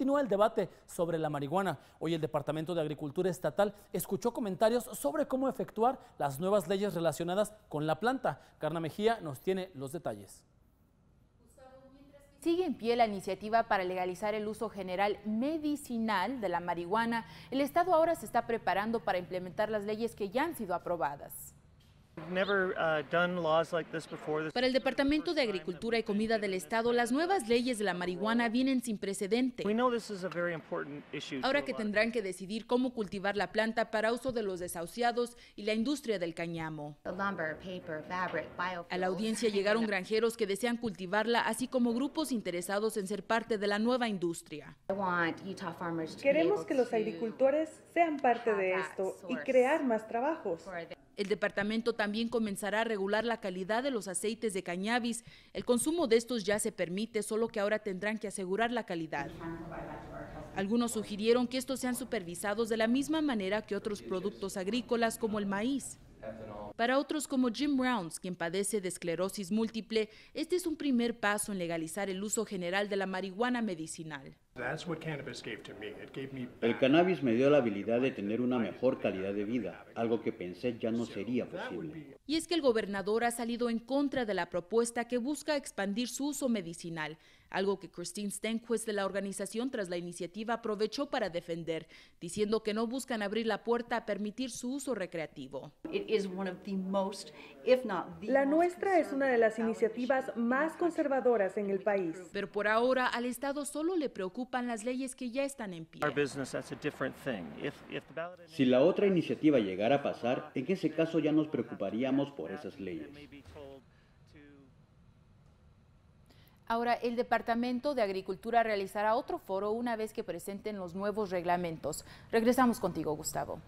Continúa el debate sobre la marihuana. Hoy el Departamento de Agricultura Estatal escuchó comentarios sobre cómo efectuar las nuevas leyes relacionadas con la planta. Carna Mejía nos tiene los detalles. Sigue en pie la iniciativa para legalizar el uso general medicinal de la marihuana. El Estado ahora se está preparando para implementar las leyes que ya han sido aprobadas. Uh, para el Departamento de Agricultura y Comida del Estado, las nuevas leyes de la marihuana vienen sin precedente. Ahora que tendrán que decidir cómo cultivar la planta para uso de los desahuciados y la industria del cañamo. A la audiencia llegaron granjeros que desean cultivarla, así como grupos interesados en ser parte de la nueva industria. Queremos que los agricultores sean parte de esto y crear más trabajos. El departamento también comenzará a regular la calidad de los aceites de cañabis. El consumo de estos ya se permite, solo que ahora tendrán que asegurar la calidad. Algunos sugirieron que estos sean supervisados de la misma manera que otros productos agrícolas como el maíz. Para otros como Jim Rounds, quien padece de esclerosis múltiple, este es un primer paso en legalizar el uso general de la marihuana medicinal. El cannabis me dio la habilidad de tener una mejor calidad de vida, algo que pensé ya no sería posible. Y es que el gobernador ha salido en contra de la propuesta que busca expandir su uso medicinal, algo que Christine Stenquist de la organización tras la iniciativa aprovechó para defender, diciendo que no buscan abrir la puerta a permitir su uso recreativo. La nuestra es una de las iniciativas más conservadoras en el país. Pero por ahora al Estado solo le preocupa las leyes que ya están en pie. Si la otra iniciativa llegara a pasar, en ese caso ya nos preocuparíamos por esas leyes. Ahora, el Departamento de Agricultura realizará otro foro una vez que presenten los nuevos reglamentos. Regresamos contigo, Gustavo.